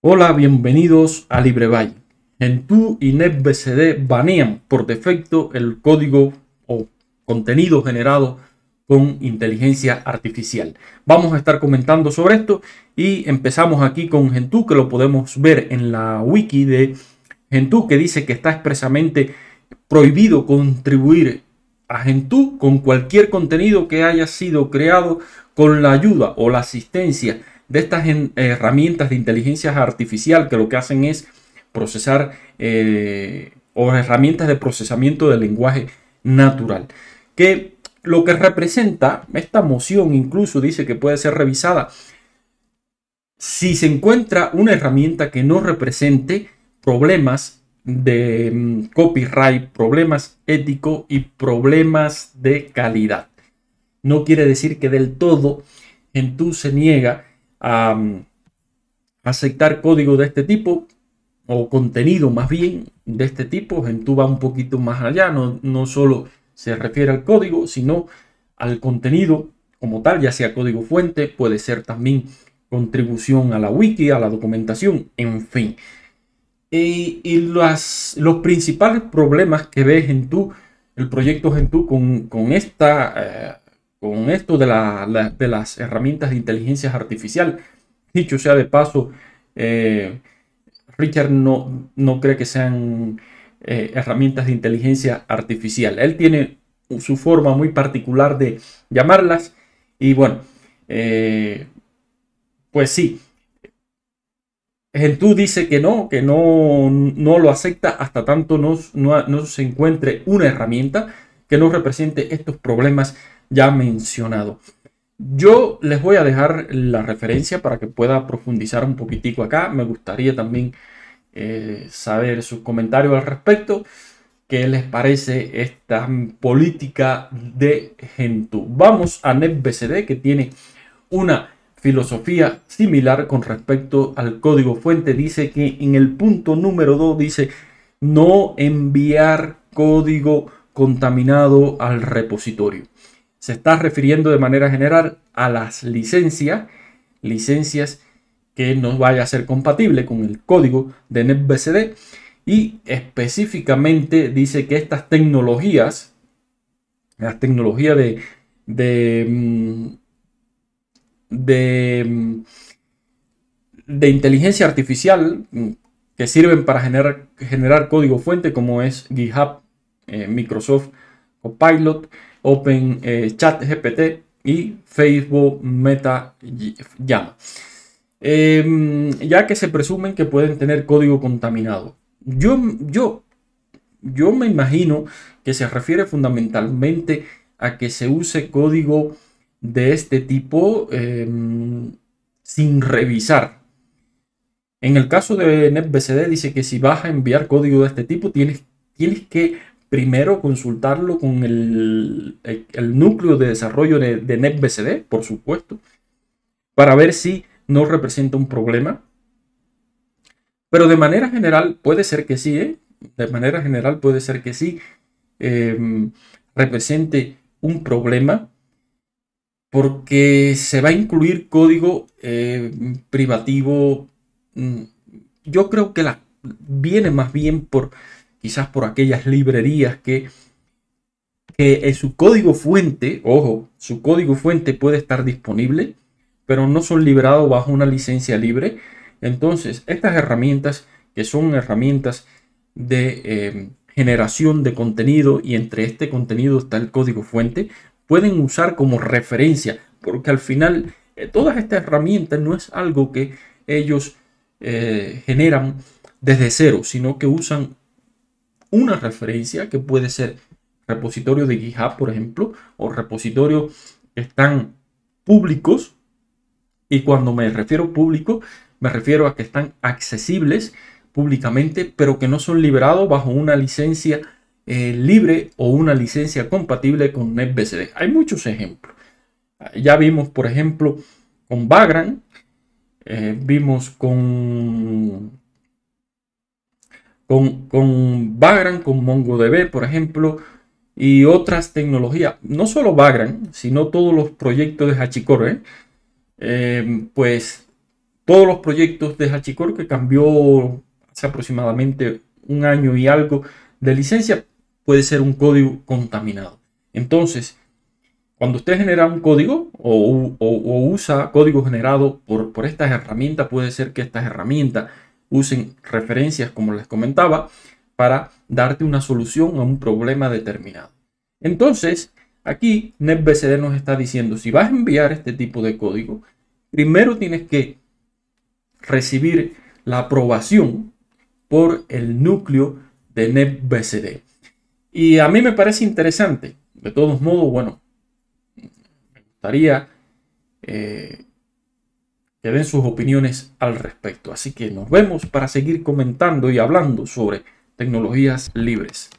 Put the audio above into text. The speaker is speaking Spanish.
Hola, bienvenidos a LibreBay. En tu NetBCD banean por defecto el código o contenido generado con inteligencia artificial. Vamos a estar comentando sobre esto y empezamos aquí con Gentoo que lo podemos ver en la wiki de Gentoo que dice que está expresamente prohibido contribuir a Gentoo con cualquier contenido que haya sido creado con la ayuda o la asistencia de estas herramientas de inteligencia artificial que lo que hacen es procesar eh, o herramientas de procesamiento del lenguaje natural. Que lo que representa esta moción incluso dice que puede ser revisada. Si se encuentra una herramienta que no represente problemas de mm, copyright, problemas éticos y problemas de calidad. No quiere decir que del todo en se niega a aceptar código de este tipo o contenido más bien de este tipo. Gentoo va un poquito más allá, no, no solo se refiere al código, sino al contenido como tal, ya sea código fuente, puede ser también contribución a la wiki, a la documentación, en fin. Y, los principales problemas que ve Gentoo, el proyecto Gentoo con, con esta eh, con esto de, las herramientas de inteligencia artificial. Dicho sea de paso, eh, Richard no, no cree que sean eh, herramientas de inteligencia artificial. Él tiene su forma muy particular de llamarlas y bueno, eh, pues sí. Gentú dice que no, que no, no lo acepta hasta tanto no, no se encuentre una herramienta que no represente estos problemas ya mencionado. Yo les voy a dejar la referencia para que pueda profundizar un poquitico acá. Me gustaría también eh, saber sus comentarios al respecto. ¿Qué les parece esta política de Gentoo? Vamos a NetBCD que tiene una filosofía similar con respecto al código fuente. Dice que en el punto número 2 dice no enviar código contaminado al repositorio se está refiriendo de manera general a las licencias, licencias que no vaya a ser compatible con el código de NetBCD y específicamente dice que estas tecnologías, las tecnologías de, de, mm, mm, de, inteligencia artificial mm, que sirven para generar, generar código fuente como es GitHub, eh, microsoft o pilot Open eh, Chat GPT y Facebook Meta Llama. Em, ya que se presumen que pueden tener código contaminado. Yo, yo, yo me imagino que se refiere fundamentalmente a que se use código de este tipo em, sin revisar. En el caso de NetBCD dice que si vas a enviar código de este tipo tienes, tienes que primero consultarlo con el, núcleo de desarrollo de, NetBCD, por supuesto, para ver si no representa un problema. Pero de manera general puede ser que sí, ¿eh? De manera general puede ser que sí em, represente un problema porque se va a incluir código em, privativo. Mm, yo creo que la, viene más bien por quizás por aquellas librerías que, que eh, su código fuente, ojo, su código fuente puede estar disponible, pero no son liberados bajo una licencia libre. Entonces, estas herramientas, que son herramientas de eh, generación de contenido y entre este contenido está el código fuente, pueden usar como referencia, porque al final eh, todas estas herramientas no es algo que ellos generan desde cero, sino que usan una referencia que puede ser repositorio de GitHub, por ejemplo, o repositorio que están públicos. Y cuando me refiero público, me refiero a que están accesibles públicamente, pero que no son liberados bajo una licencia eh, libre o una licencia compatible con NetBCD. Hay muchos ejemplos. Ya vimos, por ejemplo, con Vagrant, eh, vimos con con, con Vagrant, con MongoDB, por ejemplo, y otras tecnologías. No solo Vagrant, sino todos los proyectos de Hachicor. ¿eh? ¿eh? pues todos los proyectos de Hachicor que cambió hace aproximadamente un año y algo de licencia, puede ser un código contaminado. Entonces, cuando usted genera un código o, usa código generado por, por estas herramientas, puede ser que estas herramientas usen referencias, como les comentaba, para darte una solución a un problema determinado. Entonces, aquí NetBCD nos está diciendo, si vas a enviar este tipo de código, primero tienes que recibir la aprobación por el núcleo de NetBCD. Y a mí me parece interesante. De todos modos, bueno, me gustaría eh, que den sus opiniones al respecto. Así que nos vemos para seguir comentando y hablando sobre tecnologías libres.